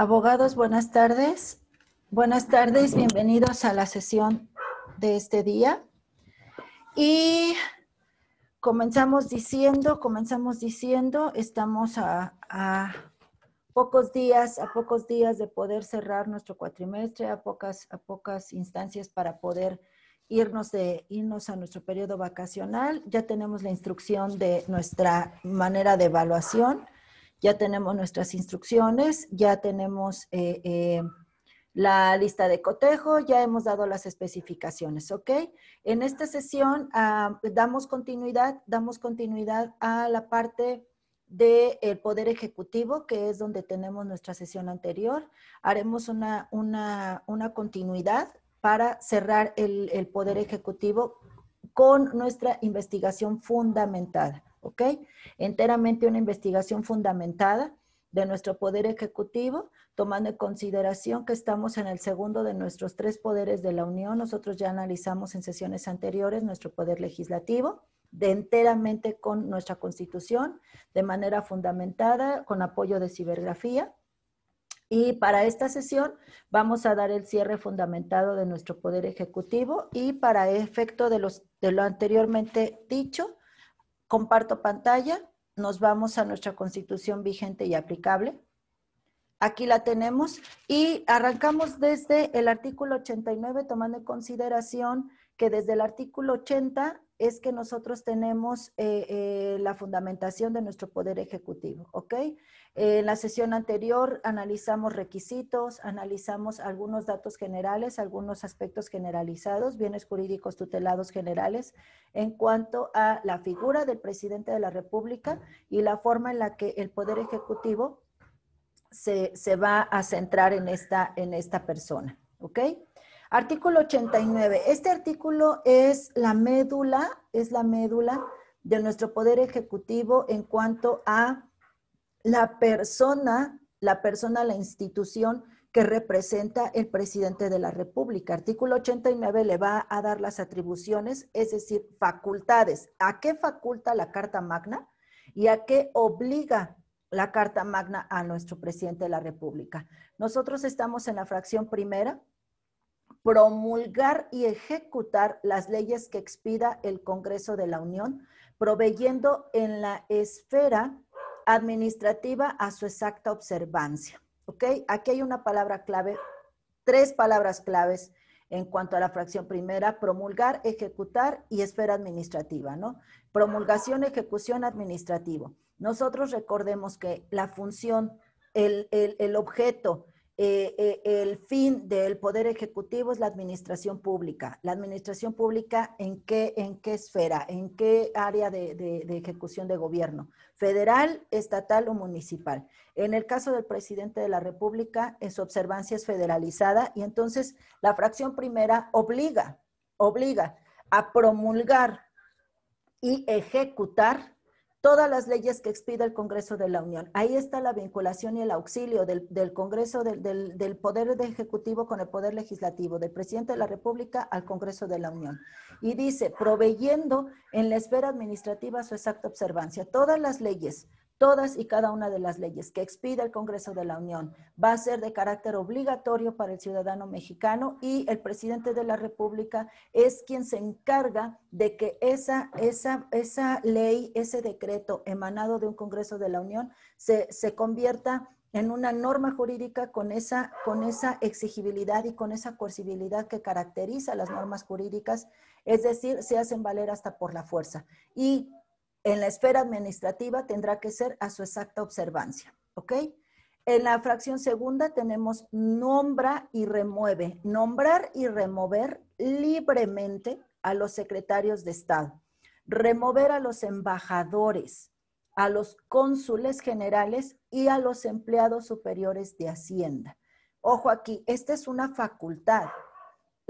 Abogados, buenas tardes. Buenas tardes, bienvenidos a la sesión de este día. Y comenzamos diciendo, comenzamos diciendo, estamos a, pocos días, a pocos días de poder cerrar nuestro cuatrimestre, a pocas, a pocas instancias para poder irnos, de, irnos a nuestro periodo vacacional. Ya tenemos la instrucción de nuestra manera de evaluación ya tenemos nuestras instrucciones, ya tenemos eh, eh, la lista de cotejo, ya hemos dado las especificaciones, ¿ok? En esta sesión damos continuidad, damos continuidad a la parte del Poder Ejecutivo, que es donde tenemos nuestra sesión anterior. Haremos una, continuidad para cerrar el, el Poder Ejecutivo con nuestra investigación fundamentada. ¿ok? Enteramente una investigación fundamentada de nuestro poder ejecutivo, tomando en consideración que estamos en el segundo de nuestros tres poderes de la Unión. Nosotros ya analizamos en sesiones anteriores nuestro poder legislativo, de enteramente con nuestra constitución, de manera fundamentada, con apoyo de cibergrafía. Y para esta sesión vamos a dar el cierre fundamentado de nuestro poder ejecutivo y para efecto de, de lo anteriormente dicho, Comparto pantalla, nos vamos a nuestra constitución vigente y aplicable. Aquí la tenemos y arrancamos desde el artículo 89, tomando en consideración que desde el artículo 80 es que nosotros tenemos eh, eh, la fundamentación de nuestro poder ejecutivo, ¿ok? en la sesión anterior analizamos requisitos, analizamos algunos datos generales, algunos aspectos generalizados, bienes jurídicos tutelados generales, en cuanto a la figura del presidente de la República y la forma en la que el poder ejecutivo se, se va a centrar en esta, en esta persona, ¿ok? Artículo 89. Este artículo es la médula, es la médula de nuestro poder ejecutivo en cuanto a la persona, la persona, la institución que representa el presidente de la República. Artículo 89 le va a dar las atribuciones, es decir, facultades. ¿A qué faculta la Carta Magna y a qué obliga la Carta Magna a nuestro presidente de la República? Nosotros estamos en la fracción primera, promulgar y ejecutar las leyes que expida el Congreso de la Unión, proveyendo en la esfera administrativa a su exacta observancia. ¿Ok? Aquí hay una palabra clave, tres palabras claves en cuanto a la fracción primera, promulgar, ejecutar y esfera administrativa, ¿no? Promulgación, ejecución, administrativo. Nosotros recordemos que la función, el, el, el objeto, eh, eh, el fin del Poder Ejecutivo es la administración pública. ¿La administración pública en qué, en qué esfera, en qué área de, de, ejecución de gobierno? ¿Federal, estatal o municipal? En el caso del presidente de la República, en su observancia es federalizada y entonces la fracción primera obliga, obliga a promulgar y ejecutar todas las leyes que expida el Congreso de la Unión. Ahí está la vinculación y el auxilio del, Congreso, del, del, del, Poder Ejecutivo con el Poder Legislativo, del Presidente de la República al Congreso de la Unión. Y dice, proveyendo en la esfera administrativa su exacta observancia, todas las leyes Todas y cada una de las leyes que expida el Congreso de la Unión va a ser de carácter obligatorio para el ciudadano mexicano y el presidente de la República es quien se encarga de que esa, esa, esa ley, ese decreto emanado de un Congreso de la Unión se, se convierta en una norma jurídica con esa, con esa exigibilidad y con esa coercibilidad que caracteriza las normas jurídicas, es decir, se hacen valer hasta por la fuerza. Y en la esfera administrativa tendrá que ser a su exacta observancia, ¿ok? En la fracción segunda tenemos nombra y remueve. Nombrar y remover libremente a los secretarios de Estado. Remover a los embajadores, a los cónsules generales y a los empleados superiores de Hacienda. Ojo aquí, esta es una facultad,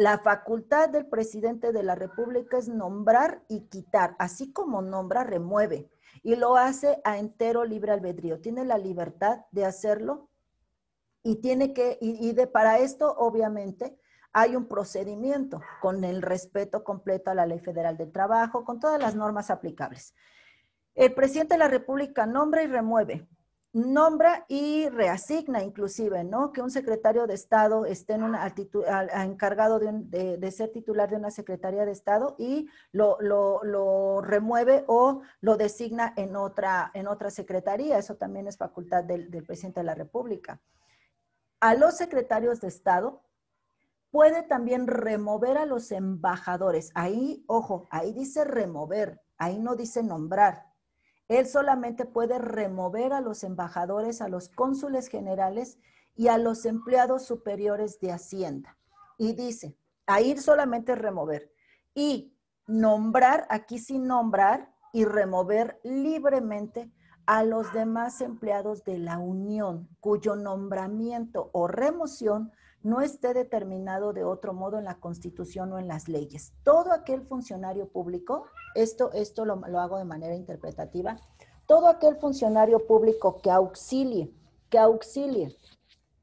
la facultad del presidente de la República es nombrar y quitar, así como nombra, remueve, y lo hace a entero libre albedrío. Tiene la libertad de hacerlo y tiene que, y, de, para esto, obviamente, hay un procedimiento con el respeto completo a la Ley Federal del Trabajo, con todas las normas aplicables. El presidente de la República nombra y remueve, nombra y reasigna inclusive, ¿no? Que un secretario de Estado esté en una actitud, encargado de, ser titular de una secretaría de Estado y lo, remueve o lo designa en otra, en otra secretaría. Eso también es facultad del presidente de la República. A los secretarios de Estado puede también remover a los embajadores. Ahí, ojo, ahí dice remover, ahí no dice nombrar, él solamente puede remover a los embajadores, a los cónsules generales y a los empleados superiores de Hacienda. Y dice, a ir solamente remover. Y nombrar, aquí sin nombrar, y remover libremente a los demás empleados de la Unión, cuyo nombramiento o remoción no esté determinado de otro modo en la Constitución o en las leyes. Todo aquel funcionario público, esto, esto lo, hago de manera interpretativa, todo aquel funcionario público que auxilie, que auxilie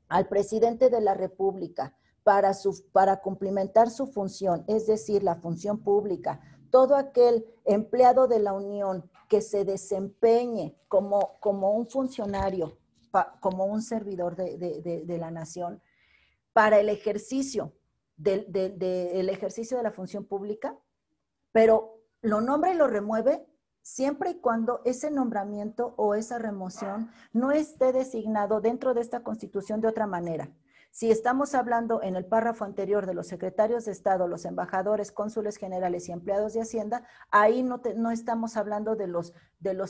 al presidente de la República para, su, para cumplimentar su función, es decir, la función pública, todo aquel empleado de la Unión que se desempeñe como, como un funcionario, como un servidor de la nación, para el ejercicio del, ejercicio de la función pública, pero lo nombra y lo remueve siempre y cuando ese nombramiento o esa remoción no esté designado dentro de esta constitución de otra manera. Si estamos hablando en el párrafo anterior de los secretarios de Estado, los embajadores, cónsules generales y empleados de Hacienda, ahí no, estamos hablando de los,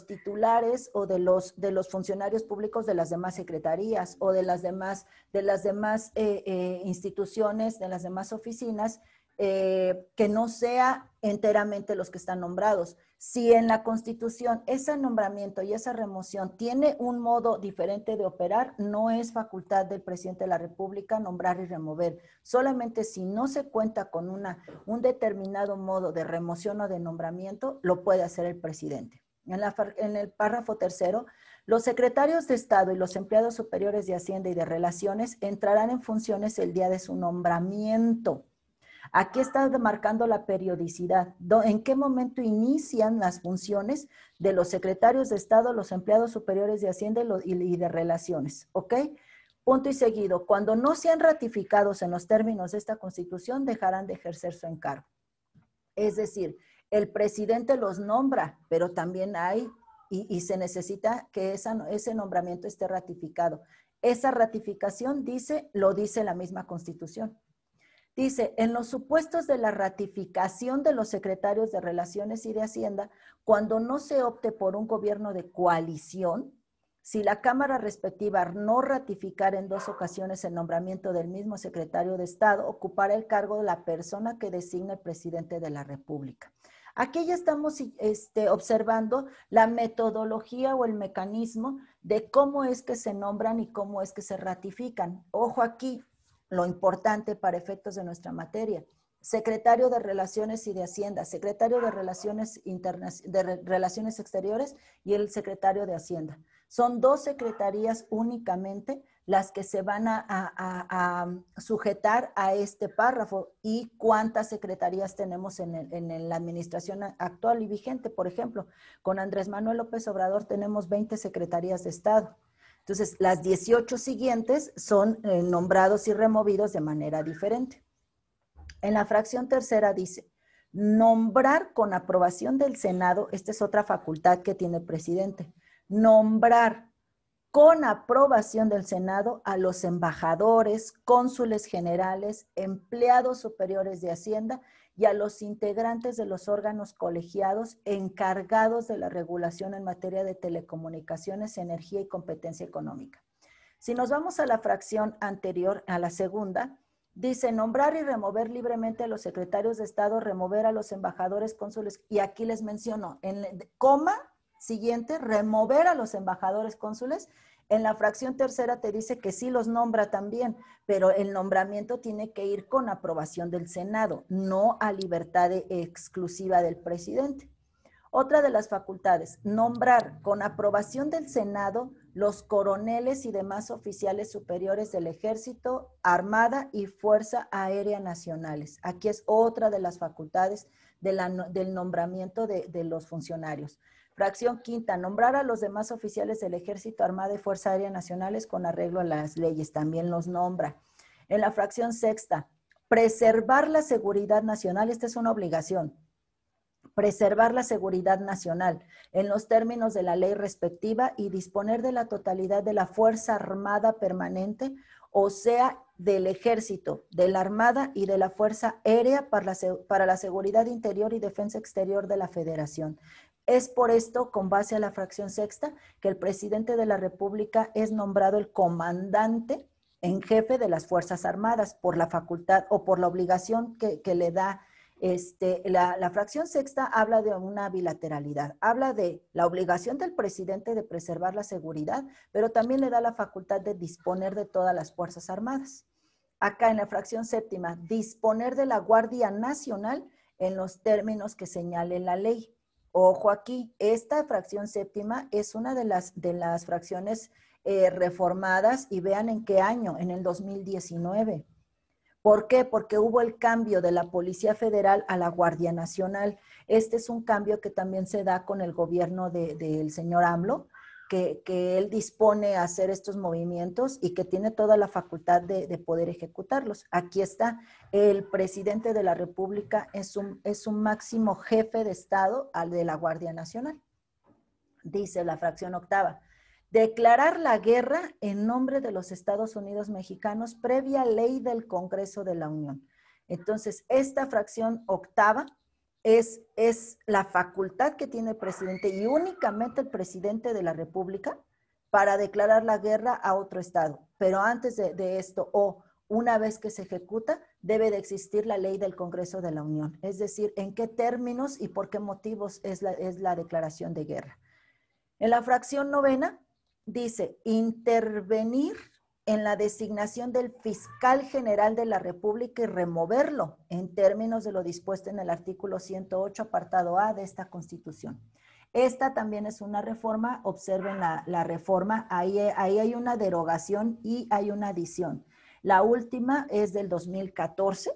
titulares o de los, funcionarios públicos de las demás secretarías o de las demás, de las demás eh, eh, instituciones, de las demás oficinas, eh, que no sea enteramente los que están nombrados. Si en la Constitución ese nombramiento y esa remoción tiene un modo diferente de operar, no es facultad del presidente de la República nombrar y remover. Solamente si no se cuenta con un determinado modo de remoción o de nombramiento, lo puede hacer el presidente. En, en el párrafo tercero, los secretarios de Estado y los empleados superiores de Hacienda y de Relaciones entrarán en funciones el día de su nombramiento Aquí está marcando la periodicidad, en qué momento inician las funciones de los secretarios de Estado, los empleados superiores de Hacienda y, de Relaciones, ¿ok? Punto y seguido, cuando no sean ratificados en los términos de esta Constitución, dejarán de ejercer su encargo. Es decir, el presidente los nombra, pero también hay y, se necesita que ese nombramiento esté ratificado. Esa ratificación dice, lo dice la misma Constitución. Dice, en los supuestos de la ratificación de los secretarios de Relaciones y de Hacienda, cuando no se opte por un gobierno de coalición, si la Cámara respectiva no ratificara en dos ocasiones el nombramiento del mismo secretario de Estado, ocupará el cargo de la persona que designa el presidente de la República. Aquí ya estamos este, observando la metodología o el mecanismo de cómo es que se nombran y cómo es que se ratifican. Ojo aquí, lo importante para efectos de nuestra materia. Secretario de Relaciones y de Hacienda, secretario de Relaciones, de Relaciones Exteriores y el secretario de Hacienda. Son dos secretarías únicamente las que se van a, sujetar a este párrafo y cuántas secretarías tenemos en, en, la administración actual y vigente. Por ejemplo, con Andrés Manuel López Obrador tenemos 20 secretarías de Estado. Entonces, las 18 siguientes son eh, nombrados y removidos de manera diferente. En la fracción tercera dice, nombrar con aprobación del Senado, esta es otra facultad que tiene el presidente, nombrar con aprobación del Senado a los embajadores, cónsules generales, empleados superiores de Hacienda y a los integrantes de los órganos colegiados encargados de la regulación en materia de telecomunicaciones, energía y competencia económica. Si nos vamos a la fracción anterior, a la segunda, dice nombrar y remover libremente a los secretarios de Estado, remover a los embajadores, cónsules, y aquí les menciono, en coma siguiente, remover a los embajadores, cónsules en la fracción tercera te dice que sí los nombra también, pero el nombramiento tiene que ir con aprobación del Senado, no a libertad exclusiva del presidente. Otra de las facultades, nombrar con aprobación del Senado los coroneles y demás oficiales superiores del Ejército, Armada y Fuerza Aérea Nacionales. Aquí es otra de las facultades del nombramiento de los funcionarios. Fracción quinta, nombrar a los demás oficiales del Ejército, Armada y Fuerza Aérea Nacionales con arreglo a las leyes, también los nombra. En la fracción sexta, preservar la seguridad nacional, esta es una obligación, preservar la seguridad nacional en los términos de la ley respectiva y disponer de la totalidad de la Fuerza Armada Permanente, o sea, del Ejército, de la Armada y de la Fuerza Aérea para la, para la Seguridad Interior y Defensa Exterior de la Federación. Es por esto, con base a la fracción sexta, que el presidente de la República es nombrado el comandante en jefe de las Fuerzas Armadas por la facultad o por la obligación que, le da este, la, fracción sexta habla de una bilateralidad, habla de la obligación del presidente de preservar la seguridad, pero también le da la facultad de disponer de todas las Fuerzas Armadas. Acá en la fracción séptima, disponer de la Guardia Nacional en los términos que señale la ley. Ojo aquí, esta fracción séptima es una de las, de las fracciones eh, reformadas y vean en qué año, en el 2019. ¿Por qué? Porque hubo el cambio de la Policía Federal a la Guardia Nacional. Este es un cambio que también se da con el gobierno del señor AMLO, que, él dispone a hacer estos movimientos y que tiene toda la facultad de, poder ejecutarlos. Aquí está, el presidente de la República es un, es un máximo jefe de Estado al de la Guardia Nacional, dice la fracción octava. Declarar la guerra en nombre de los Estados Unidos mexicanos previa ley del Congreso de la Unión. Entonces, esta fracción octava es, la facultad que tiene el presidente y únicamente el presidente de la República para declarar la guerra a otro Estado. Pero antes de, esto, o una vez que se ejecuta, debe de existir la ley del Congreso de la Unión. Es decir, en qué términos y por qué motivos es es la declaración de guerra. En la fracción novena dice, intervenir en la designación del fiscal general de la República y removerlo en términos de lo dispuesto en el artículo 108, apartado A de esta Constitución. Esta también es una reforma, observen la, la reforma, ahí, ahí hay una derogación y hay una adición. La última es del 2014,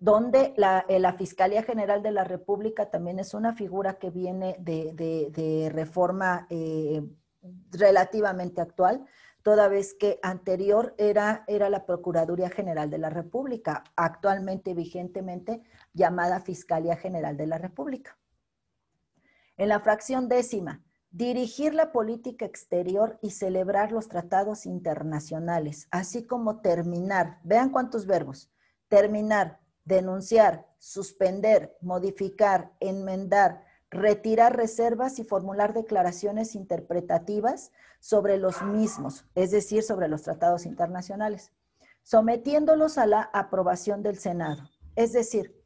donde eh, la, Fiscalía General de la República también es una figura que viene de, reforma eh, relativamente actual, toda vez que anterior era, era la Procuraduría General de la República, actualmente vigentemente llamada Fiscalía General de la República. En la fracción décima, dirigir la política exterior y celebrar los tratados internacionales, así como terminar, vean cuántos verbos, terminar, denunciar, suspender, modificar, enmendar, retirar reservas y formular declaraciones interpretativas sobre los mismos, es decir, sobre los tratados internacionales, sometiéndolos a la aprobación del Senado. Es decir,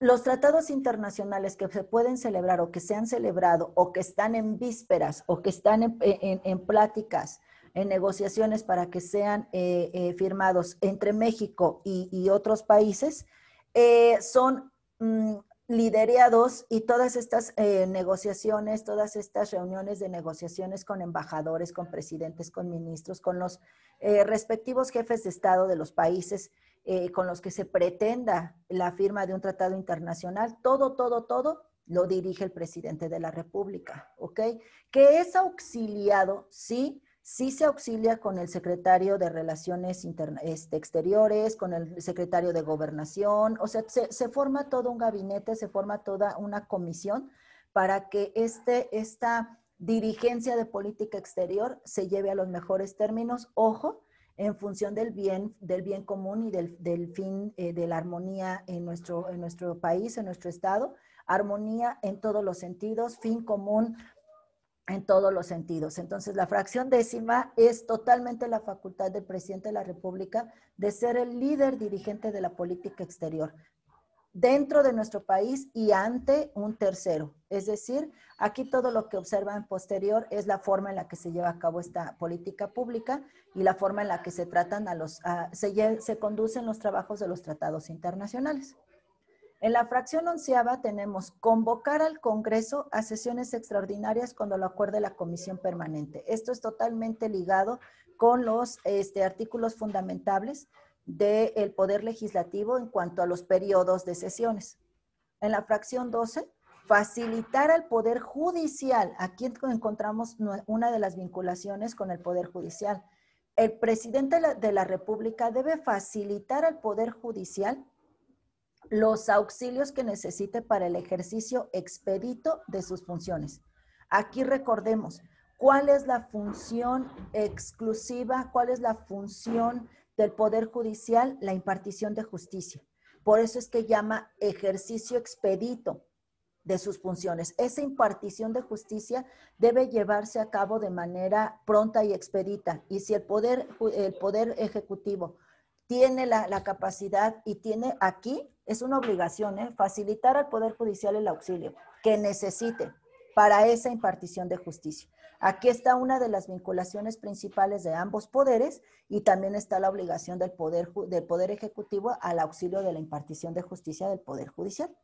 los tratados internacionales que se pueden celebrar o que se han celebrado o que están en vísperas o que están en, pláticas, en negociaciones para que sean eh, eh, firmados entre México y, otros países, eh, son mm, liderados y todas estas eh, negociaciones, todas estas reuniones de negociaciones con embajadores, con presidentes, con ministros, con los eh, respectivos jefes de Estado de los países eh, con los que se pretenda la firma de un tratado internacional, todo, todo, todo lo dirige el presidente de la República, ¿ok? Que es auxiliado, sí, sí se auxilia con el secretario de Relaciones este, Exteriores, con el secretario de Gobernación, o sea, se, forma todo un gabinete, se forma toda una comisión para que este, esta dirigencia de política exterior se lleve a los mejores términos, ojo, en función del bien, del bien común y del, fin eh, de la armonía en nuestro, en nuestro país, en nuestro estado, armonía en todos los sentidos, fin común en todos los sentidos. Entonces, la fracción décima es totalmente la facultad del presidente de la República de ser el líder dirigente de la política exterior dentro de nuestro país y ante un tercero. Es decir, aquí todo lo que observan posterior es la forma en la que se lleva a cabo esta política pública y la forma en la que se tratan a los, se, se conducen los trabajos de los tratados internacionales. En la fracción onceava tenemos convocar al Congreso a sesiones extraordinarias cuando lo acuerde la Comisión Permanente. Esto es totalmente ligado con los este, artículos fundamentales del Poder Legislativo en cuanto a los periodos de sesiones. En la fracción 12, facilitar al Poder Judicial. Aquí encontramos una de las vinculaciones con el Poder Judicial. El presidente de la República debe facilitar al Poder Judicial los auxilios que necesite para el ejercicio expedito de sus funciones. Aquí recordemos cuál es la función exclusiva, cuál es la función del Poder Judicial, la impartición de justicia. Por eso es que llama ejercicio expedito de sus funciones. Esa impartición de justicia debe llevarse a cabo de manera pronta y expedita. Y si el Poder, el poder Ejecutivo tiene la, capacidad y tiene aquí, es una obligación, ¿eh? facilitar al Poder Judicial el auxilio que necesite para esa impartición de justicia. Aquí está una de las vinculaciones principales de ambos poderes y también está la obligación del Poder, del poder Ejecutivo al auxilio de la impartición de justicia del Poder Judicial.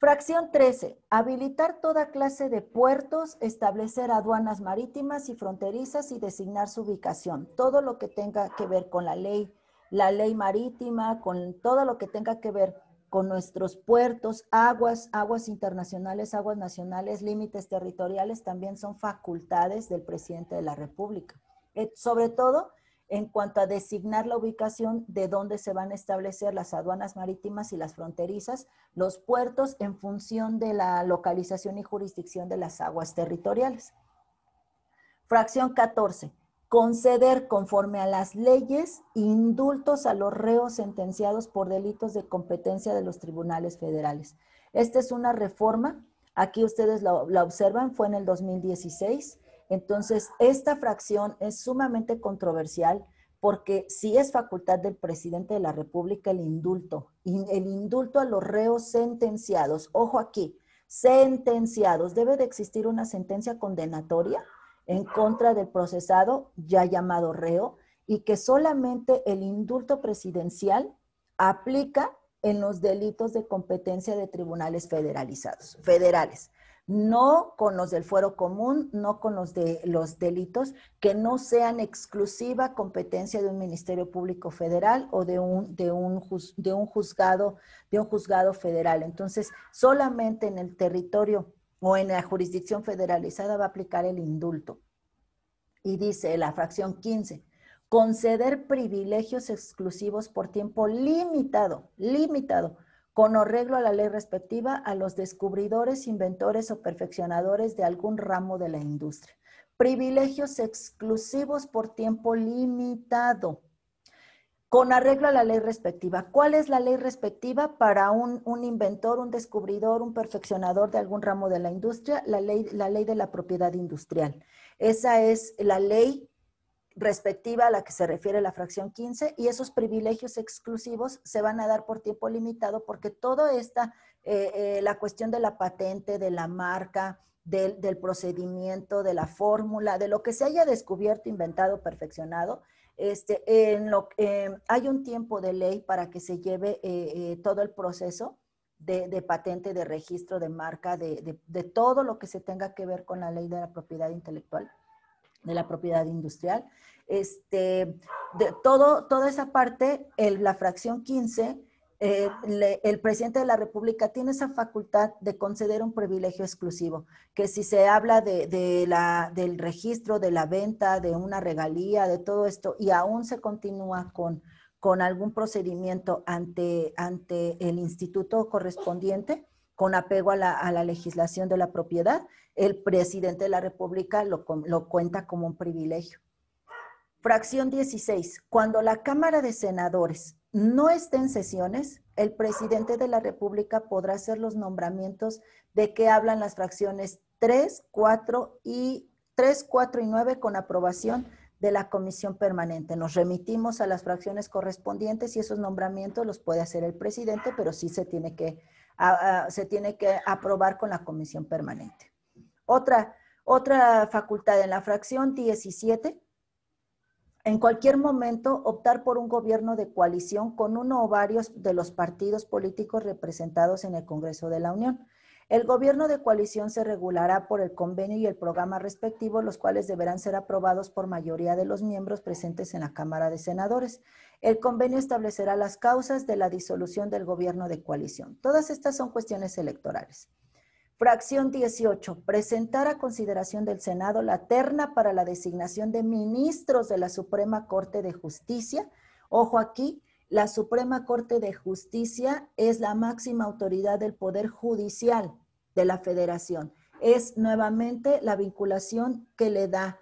Fracción 13. Habilitar toda clase de puertos, establecer aduanas marítimas y fronterizas y designar su ubicación. Todo lo que tenga que ver con la ley, la ley marítima, con todo lo que tenga que ver con nuestros puertos, aguas, aguas internacionales, aguas nacionales, límites territoriales, también son facultades del presidente de la República. Eh, sobre todo en cuanto a designar la ubicación de dónde se van a establecer las aduanas marítimas y las fronterizas, los puertos en función de la localización y jurisdicción de las aguas territoriales. Fracción 14. Conceder conforme a las leyes indultos a los reos sentenciados por delitos de competencia de los tribunales federales. Esta es una reforma, aquí ustedes la, la observan, fue en el 2016 entonces, esta fracción es sumamente controversial porque sí es facultad del presidente de la República el indulto, el indulto a los reos sentenciados. Ojo aquí, sentenciados. Debe de existir una sentencia condenatoria en contra del procesado ya llamado reo y que solamente el indulto presidencial aplica en los delitos de competencia de tribunales federalizados, federales no con los del fuero común, no con los de los delitos que no sean exclusiva competencia de un Ministerio Público Federal o de un, juzgado, de un juzgado federal. Entonces, solamente en el territorio o en la jurisdicción federalizada va a aplicar el indulto. Y dice la fracción 15, conceder privilegios exclusivos por tiempo limitado, limitado con arreglo a la ley respectiva a los descubridores, inventores o perfeccionadores de algún ramo de la industria. Privilegios exclusivos por tiempo limitado con arreglo a la ley respectiva. ¿Cuál es la ley respectiva para un, inventor, un descubridor, un perfeccionador de algún ramo de la industria? La ley, la ley de la propiedad industrial. Esa es la ley respectiva a la que se refiere la fracción 15 y esos privilegios exclusivos se van a dar por tiempo limitado porque toda esta, eh, eh, la cuestión de la patente, de la marca, del, procedimiento, de la fórmula, de lo que se haya descubierto, inventado, perfeccionado, este, en lo, em, hay un tiempo de ley para que se lleve eh, todo el proceso de, patente, de registro, de marca, de todo lo que se tenga que ver con la ley de la propiedad intelectual de la propiedad industrial. Este, de todo, toda esa parte, la fracción 15, eh, el presidente de la República tiene esa facultad de conceder un privilegio exclusivo, que si se habla de, la, del registro, de la venta, de una regalía, de todo esto, y aún se continúa con, con algún procedimiento ante, ante el instituto correspondiente, con apego a la, legislación de la propiedad, el presidente de la República lo, lo cuenta como un privilegio. Fracción 16. Cuando la Cámara de Senadores no esté en sesiones, el presidente de la República podrá hacer los nombramientos de que hablan las fracciones 3, 4 y 3, 4 y 9 con aprobación de la comisión permanente. Nos remitimos a las fracciones correspondientes y esos nombramientos los puede hacer el presidente, pero sí se tiene que se tiene que aprobar con la comisión permanente. Otra, otra facultad en la fracción 17, en cualquier momento optar por un gobierno de coalición con uno o varios de los partidos políticos representados en el Congreso de la Unión. El gobierno de coalición se regulará por el convenio y el programa respectivo, los cuales deberán ser aprobados por mayoría de los miembros presentes en la Cámara de Senadores. El convenio establecerá las causas de la disolución del gobierno de coalición. Todas estas son cuestiones electorales. Fracción 18. Presentar a consideración del Senado la terna para la designación de ministros de la Suprema Corte de Justicia. Ojo aquí, la Suprema Corte de Justicia es la máxima autoridad del Poder Judicial de la Federación. Es nuevamente la vinculación que le da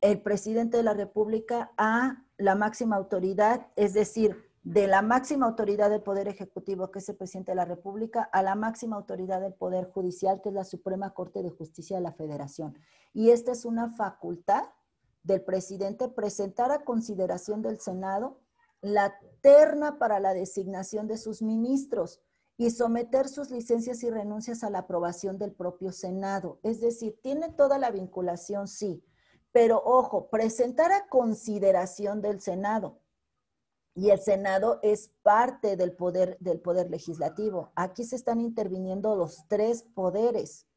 el presidente de la República a la máxima autoridad, es decir, de la máxima autoridad del Poder Ejecutivo, que es el presidente de la República, a la máxima autoridad del Poder Judicial, que es la Suprema Corte de Justicia de la Federación. Y esta es una facultad del presidente presentar a consideración del Senado la terna para la designación de sus ministros y someter sus licencias y renuncias a la aprobación del propio Senado. Es decir, tiene toda la vinculación, sí, pero ojo, presentar a consideración del Senado. Y el Senado es parte del poder, del poder legislativo. Aquí se están interviniendo los tres poderes.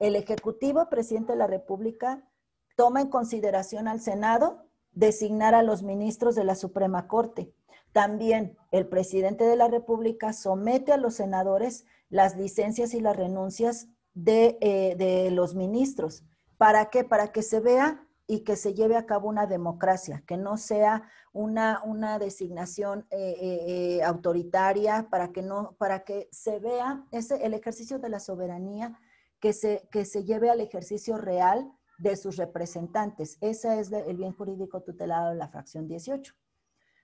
El Ejecutivo, presidente de la República, toma en consideración al Senado designar a los ministros de la Suprema Corte. También el presidente de la República somete a los senadores las licencias y las renuncias de, eh, de los ministros. ¿Para qué? Para que se vea y que se lleve a cabo una democracia, que no sea una, una designación eh, eh, eh, autoritaria, para que, no, para que se vea ese, el ejercicio de la soberanía, que se, que se lleve al ejercicio real de sus representantes. Ese es el bien jurídico tutelado en la fracción 18.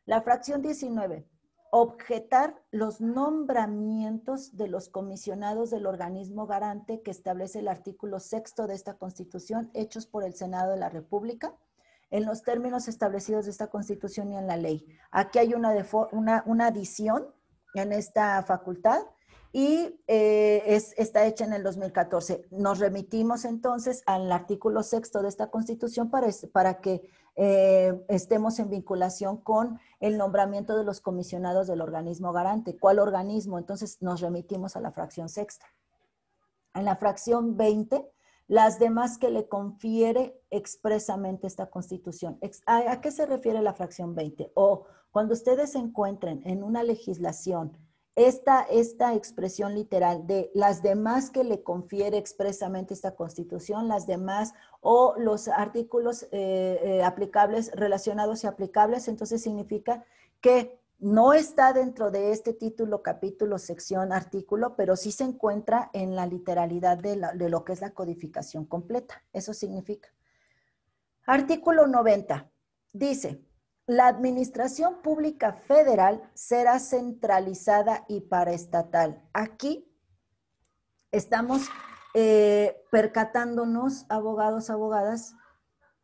La fracción 19 objetar los nombramientos de los comisionados del organismo garante que establece el artículo sexto de esta Constitución, hechos por el Senado de la República, en los términos establecidos de esta Constitución y en la ley. Aquí hay una, una, adición en esta facultad y eh, es, está hecha en el 2014. Nos remitimos entonces al artículo sexto de esta Constitución para, para que eh, estemos en vinculación con el nombramiento de los comisionados del organismo garante. ¿Cuál organismo? Entonces nos remitimos a la fracción sexta. En la fracción 20, las demás que le confiere expresamente esta constitución. ¿A, qué se refiere la fracción 20? O cuando ustedes se encuentren en una legislación esta, esta expresión literal de las demás que le confiere expresamente esta constitución, las demás o los artículos eh, eh, aplicables, relacionados y aplicables, entonces significa que no está dentro de este título, capítulo, sección, artículo, pero sí se encuentra en la literalidad de lo que es la codificación completa. Eso significa. Artículo 90 dice, la administración pública federal será centralizada y paraestatal. Aquí estamos eh, percatándonos, abogados, abogadas,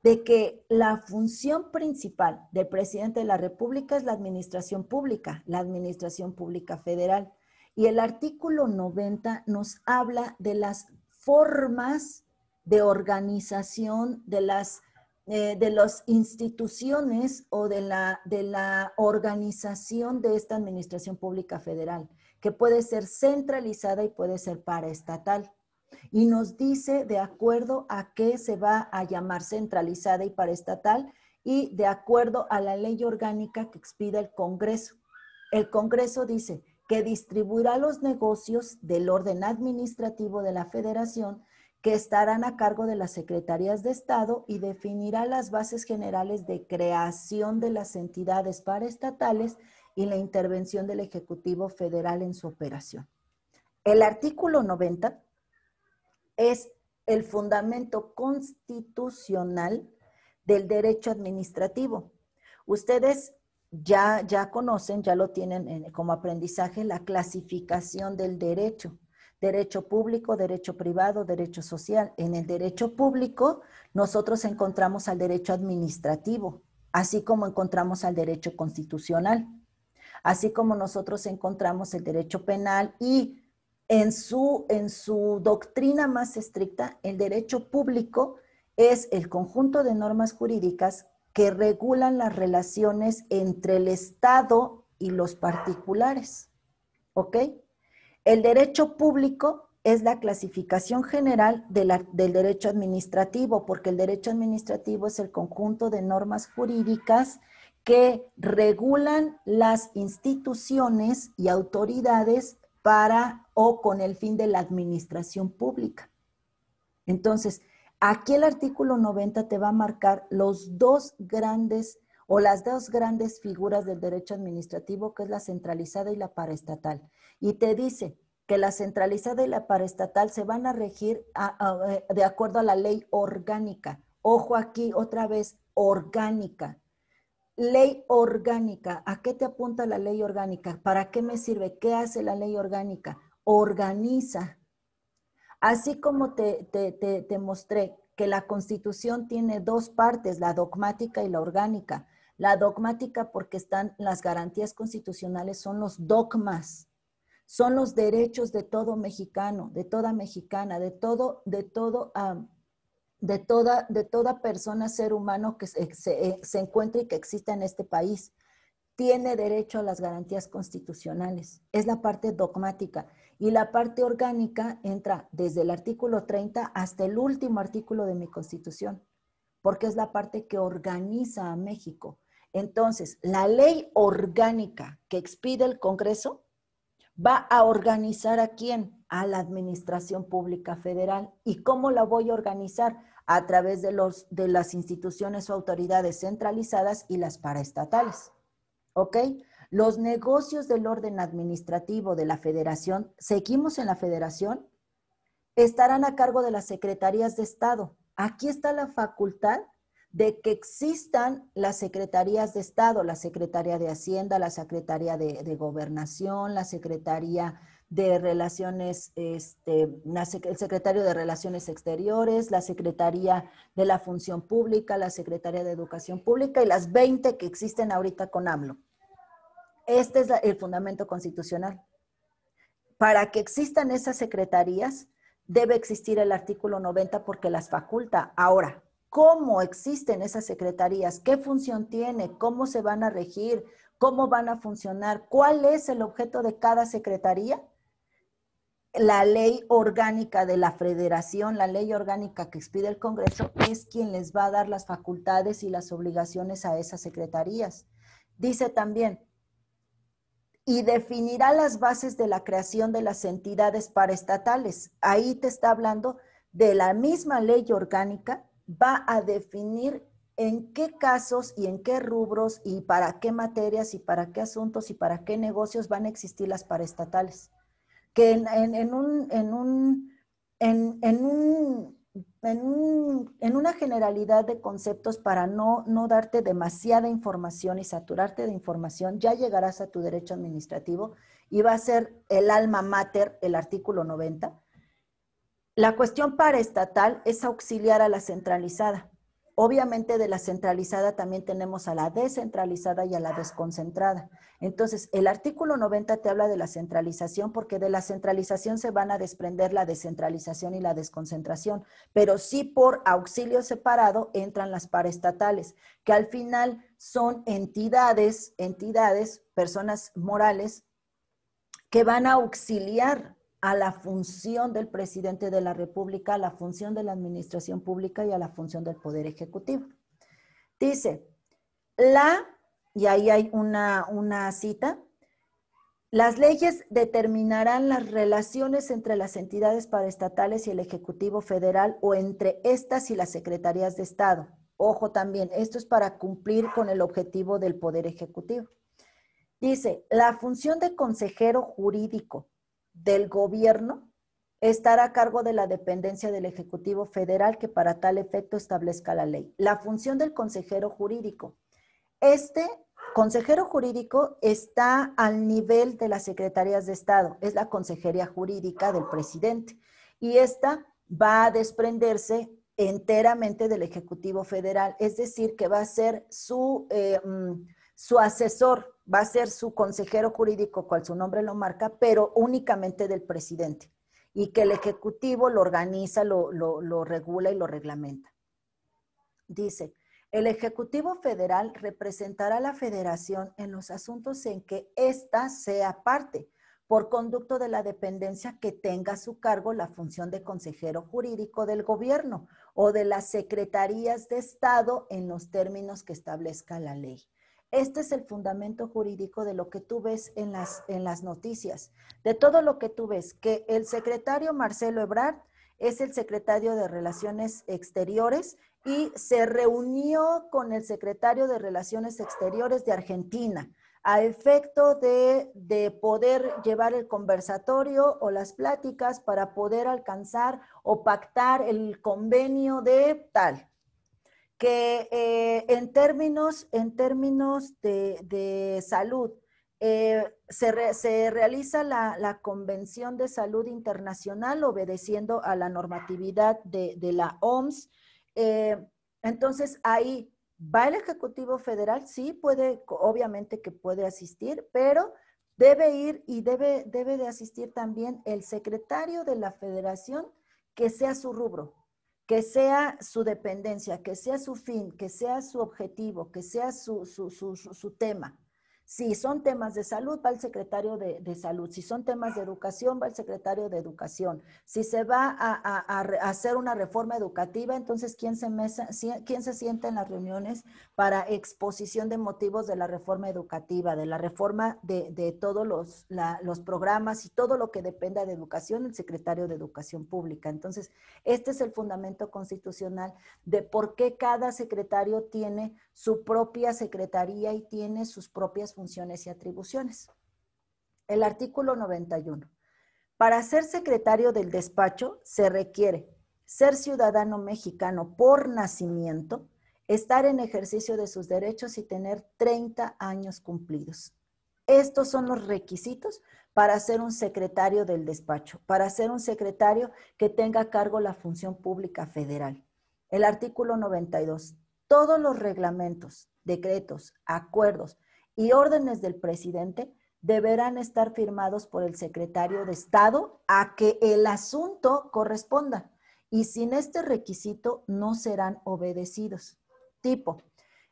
de que la función principal del presidente de la República es la administración pública, la administración pública federal. Y el artículo 90 nos habla de las formas de organización, de las eh, de las instituciones o de la, organización de esta administración pública federal, que puede ser centralizada y puede ser paraestatal. Y nos dice de acuerdo a qué se va a llamar centralizada y paraestatal y de acuerdo a la ley orgánica que expida el Congreso. El Congreso dice que distribuirá los negocios del orden administrativo de la federación que estarán a cargo de las secretarías de Estado y definirá las bases generales de creación de las entidades paraestatales y la intervención del Ejecutivo Federal en su operación. El artículo 90 es el fundamento constitucional del derecho administrativo. Ustedes ya, ya conocen, ya lo tienen como aprendizaje, la clasificación del derecho derecho público, derecho privado, derecho social. En el derecho público nosotros encontramos al derecho administrativo, así como encontramos al derecho constitucional, así como nosotros encontramos el derecho penal y en su, en su doctrina más estricta, el derecho público es el conjunto de normas jurídicas que regulan las relaciones entre el Estado y los particulares. ¿Ok? El derecho público es la clasificación general del derecho administrativo, porque el derecho administrativo es el conjunto de normas jurídicas que regulan las instituciones y autoridades para o con el fin de la administración pública. Entonces, aquí el artículo 90 te va a marcar los dos grandes o las dos grandes figuras del derecho administrativo, que es la centralizada y la paraestatal. Y te dice que la centralizada y la paraestatal se van a regir eh, de acuerdo a la ley orgánica. Ojo aquí, otra vez, orgánica. Ley orgánica. ¿A qué te apunta la ley orgánica? ¿Para qué me sirve? ¿Qué hace la ley orgánica? Organiza. Así como te mostré que la constitución tiene dos partes, la dogmática y la orgánica. La dogmática porque están las garantías constitucionales, son los dogmas, son los derechos de todo mexicano, de toda mexicana, de todo, de todo, de toda, de toda persona, ser humano que se, eh, encuentra y que exista en este país. Tiene derecho a las garantías constitucionales. Es la parte dogmática. Y la parte orgánica entra desde el artículo 30 hasta el último artículo de mi constitución, porque es la parte que organiza a México. Entonces, la ley orgánica que expide el Congreso va a organizar a quién? A la Administración Pública Federal. ¿Y cómo la voy a organizar? A través de, los, de las instituciones o autoridades centralizadas y las paraestatales. ¿Ok? Los negocios del orden administrativo de la federación, seguimos en la federación, estarán a cargo de las secretarías de Estado. Aquí está la facultad de que existan las secretarías de Estado, la Secretaría de Hacienda, la Secretaría de, Gobernación, la Secretaría de Relaciones, este, el Secretario de Relaciones Exteriores, la Secretaría de la Función Pública, la Secretaría de Educación Pública y las 20 que existen ahorita con AMLO. Este es el fundamento constitucional. Para que existan esas secretarías, debe existir el artículo 90 porque las faculta. Ahora, cómo existen esas secretarías, qué función tiene, cómo se van a regir, cómo van a funcionar, cuál es el objeto de cada secretaría. La ley orgánica de la federación, la ley orgánica que expide el Congreso, es quien les va a dar las facultades y las obligaciones a esas secretarías. Dice también, y definirá las bases de la creación de las entidades paraestatales. Ahí te está hablando de la misma ley orgánica va a definir en qué casos y en qué rubros y para qué materias y para qué asuntos y para qué negocios van a existir las paraestatales. Que en, una generalidad de conceptos para no, no darte demasiada información y saturarte de información, ya llegarás a tu derecho administrativo y va a ser el alma mater, el artículo 90, la cuestión paraestatal es auxiliar a la centralizada. Obviamente de la centralizada también tenemos a la descentralizada y a la desconcentrada. Entonces, el artículo 90 te habla de la centralización porque de la centralización se van a desprender la descentralización y la desconcentración, pero sí por auxilio separado entran las paraestatales, que al final son entidades, entidades, personas morales que van a auxiliar a la función del presidente de la República, a la función de la administración pública y a la función del Poder Ejecutivo. Dice, la, y ahí hay una, una cita, las leyes determinarán las relaciones entre las entidades paraestatales y el Ejecutivo Federal o entre estas y las secretarías de Estado. Ojo también, esto es para cumplir con el objetivo del Poder Ejecutivo. Dice, la función de consejero jurídico del gobierno estará a cargo de la dependencia del Ejecutivo Federal que para tal efecto establezca la ley. La función del consejero jurídico. Este consejero jurídico está al nivel de las secretarías de Estado, es la consejería jurídica del presidente y esta va a desprenderse enteramente del Ejecutivo Federal, es decir, que va a ser su, eh, mm, su asesor va a ser su consejero jurídico, cual su nombre lo marca, pero únicamente del presidente, y que el Ejecutivo lo organiza, lo, regula y lo reglamenta. Dice, el Ejecutivo Federal representará a la Federación en los asuntos en que ésta sea parte, por conducto de la dependencia que tenga a su cargo la función de consejero jurídico del gobierno o de las secretarías de Estado en los términos que establezca la ley. Este es el fundamento jurídico de lo que tú ves en las, en las noticias, de todo lo que tú ves, que el secretario Marcelo Ebrard es el secretario de Relaciones Exteriores y se reunió con el secretario de Relaciones Exteriores de Argentina a efecto de, de, poder llevar el conversatorio o las pláticas para poder alcanzar o pactar el convenio de tal que eh, en términos, en términos de, salud, eh, se, realiza la, Convención de Salud Internacional obedeciendo a la normatividad de, la OMS. Eh, entonces, ahí va el Ejecutivo Federal, sí puede, obviamente que puede asistir, pero debe ir y debe, debe de asistir también el secretario de la federación que sea su rubro que sea su dependencia, que sea su fin, que sea su objetivo, que sea su, su, su, su tema. Si son temas de salud, va el secretario de, salud. Si son temas de educación, va el secretario de educación. Si se va a, hacer una reforma educativa, entonces ¿quién se, se sienta en las reuniones para exposición de motivos de la reforma educativa, de la reforma de, todos los, los programas y todo lo que dependa de educación? El secretario de educación pública. Entonces, este es el fundamento constitucional de por qué cada secretario tiene su propia secretaría y tiene sus propias funciones y atribuciones. El artículo 91. Para ser secretario del despacho se requiere ser ciudadano mexicano por nacimiento, estar en ejercicio de sus derechos y tener 30 años cumplidos. Estos son los requisitos para ser un secretario del despacho, para ser un secretario que tenga a cargo la función pública federal. El artículo 92 todos los reglamentos, decretos, acuerdos y órdenes del presidente deberán estar firmados por el secretario de Estado a que el asunto corresponda y sin este requisito no serán obedecidos. Tipo,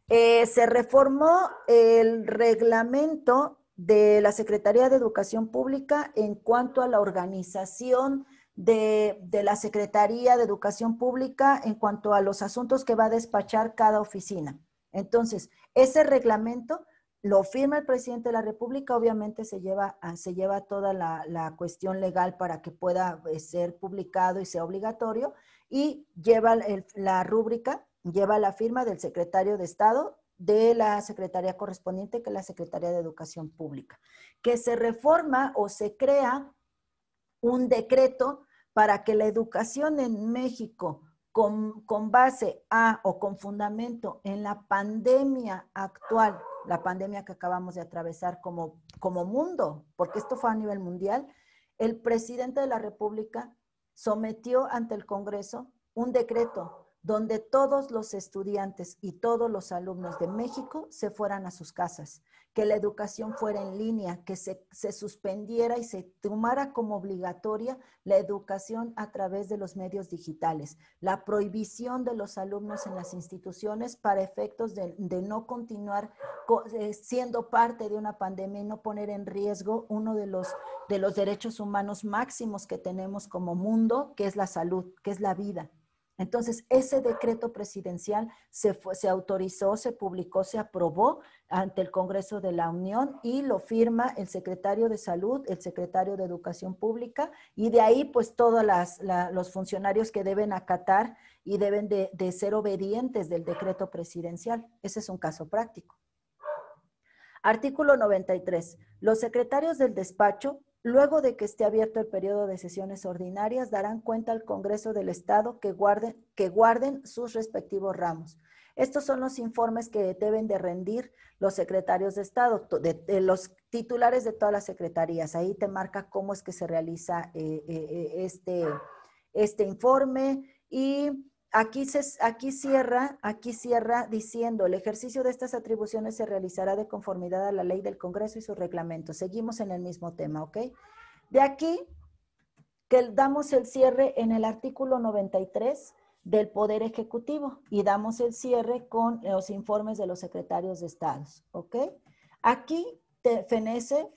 eh, se reformó el reglamento de la Secretaría de Educación Pública en cuanto a la organización de, la Secretaría de Educación Pública en cuanto a los asuntos que va a despachar cada oficina. Entonces, ese reglamento lo firma el presidente de la República, obviamente se lleva, se lleva toda la, cuestión legal para que pueda eh, ser publicado y sea obligatorio, y lleva la rúbrica, lleva la firma del secretario de Estado de la secretaría correspondiente, que es la Secretaría de Educación Pública, que se reforma o se crea un decreto para que la educación en México con, base a o con fundamento en la pandemia actual, la pandemia que acabamos de atravesar como, como mundo, porque esto fue a nivel mundial, el presidente de la República sometió ante el Congreso un decreto donde todos los estudiantes y todos los alumnos de México se fueran a sus casas que la educación fuera en línea, que se, suspendiera y se tomara como obligatoria la educación a través de los medios digitales, la prohibición de los alumnos en las instituciones para efectos de, no continuar eh, siendo parte de una pandemia y no poner en riesgo uno de los, de los derechos humanos máximos que tenemos como mundo, que es la salud, que es la vida. Entonces, ese decreto presidencial se, autorizó, se publicó, se aprobó ante el Congreso de la Unión y lo firma el secretario de Salud, el secretario de Educación Pública y de ahí pues todos los funcionarios que deben acatar y deben de, de ser obedientes del decreto presidencial. Ese es un caso práctico. Artículo 93. Los secretarios del despacho Luego de que esté abierto el periodo de sesiones ordinarias, darán cuenta al Congreso del Estado que guarden, sus respectivos ramos. Estos son los informes que deben de rendir los secretarios de Estado, de, los titulares de todas las secretarías. Ahí te marca cómo es que se realiza eh, eh, eh, este, este informe y aquí, se, aquí, cierra, aquí cierra diciendo, el ejercicio de estas atribuciones se realizará de conformidad a la ley del Congreso y sus reglamentos. Seguimos en el mismo tema, ¿ok? De aquí que damos el cierre en el artículo 93 del Poder Ejecutivo y damos el cierre con los informes de los secretarios de Estado, ¿ok? Aquí fenece,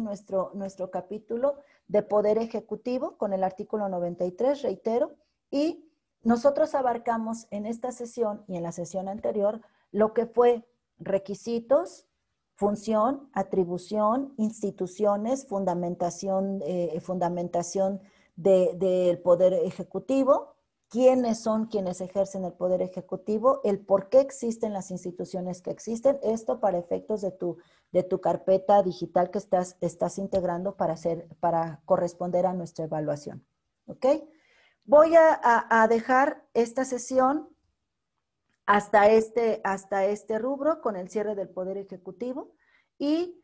nuestro, nuestro capítulo de Poder Ejecutivo con el artículo 93, reitero, y nosotros abarcamos en esta sesión y en la sesión anterior lo que fue requisitos, función, atribución, instituciones, fundamentación, eh, fundamentación del poder ejecutivo, quiénes son quienes ejercen el poder ejecutivo, el por qué existen las instituciones que existen, esto para efectos de tu, de tu carpeta digital que estás, estás integrando para, hacer, para corresponder a nuestra evaluación. ¿Ok? voy a, dejar esta sesión hasta este, hasta este rubro con el cierre del Poder Ejecutivo y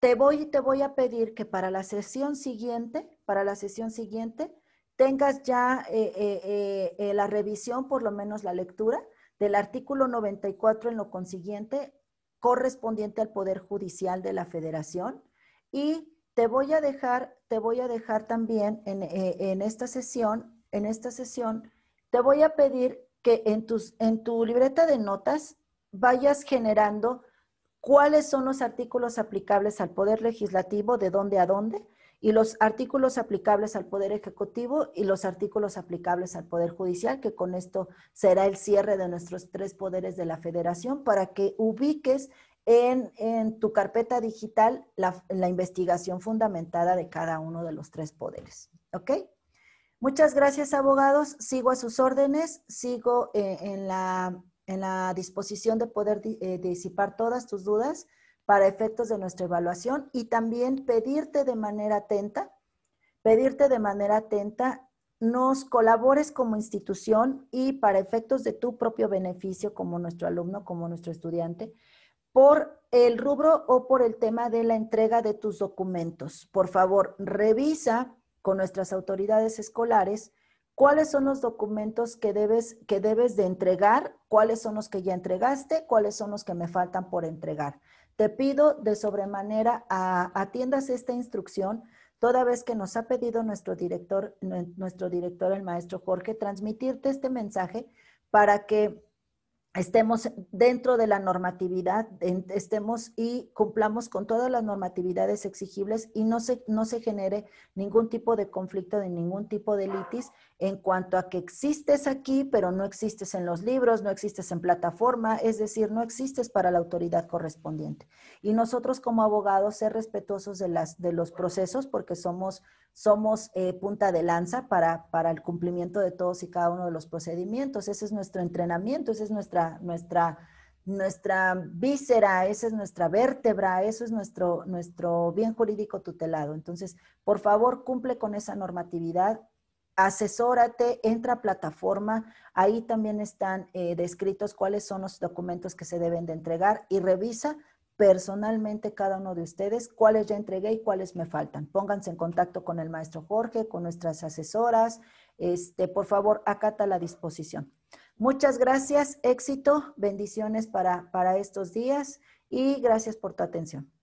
te voy, te voy a pedir que para la sesión siguiente, para la sesión siguiente, tengas ya eh, eh, eh, la revisión, por lo menos la lectura, del artículo 94 en lo consiguiente, correspondiente al Poder Judicial de la Federación. Y te voy a dejar, te voy a dejar también en esta sesión en esta sesión, te voy a pedir que en, tus, en tu libreta de notas vayas generando cuáles son los artículos aplicables al Poder Legislativo, de dónde a dónde, y los artículos aplicables al Poder Ejecutivo y los artículos aplicables al Poder Judicial, que con esto será el cierre de nuestros tres poderes de la Federación, para que ubiques en, tu carpeta digital la, la investigación fundamentada de cada uno de los tres poderes. ¿Ok? Muchas gracias, abogados. Sigo a sus órdenes, sigo eh, en, la, disposición de poder eh, disipar todas tus dudas para efectos de nuestra evaluación y también pedirte de manera atenta, pedirte de manera atenta, nos colabores como institución y para efectos de tu propio beneficio como nuestro alumno, como nuestro estudiante, por el rubro o por el tema de la entrega de tus documentos. Por favor, revisa con nuestras autoridades escolares cuáles son los documentos que debes, que debes de entregar, cuáles son los que ya entregaste, cuáles son los que me faltan por entregar. Te pido de sobremanera a, atiendas esta instrucción toda vez que nos ha pedido nuestro director, nuestro director, el maestro Jorge, transmitirte este mensaje para que estemos dentro de la normatividad, estemos y cumplamos con todas las normatividades exigibles y no se, no se genere ningún tipo de conflicto, de ningún tipo de litis en cuanto a que existes aquí, pero no existes en los libros, no existes en plataforma, es decir, no existes para la autoridad correspondiente. Y nosotros como abogados ser respetuosos de, las, de los procesos porque somos somos eh, punta de lanza para, el cumplimiento de todos y cada uno de los procedimientos. Ese es nuestro entrenamiento, esa es nuestra, nuestra, víscera, esa es nuestra vértebra, eso es nuestro, nuestro bien jurídico tutelado. Entonces, por favor, cumple con esa normatividad, asesórate, entra a plataforma, ahí también están eh, descritos cuáles son los documentos que se deben de entregar y revisa personalmente cada uno de ustedes cuáles ya entregué y cuáles me faltan. Pónganse en contacto con el maestro Jorge, con nuestras asesoras. Este, por favor, acata la disposición. Muchas gracias, éxito, bendiciones para, para estos días y gracias por tu atención.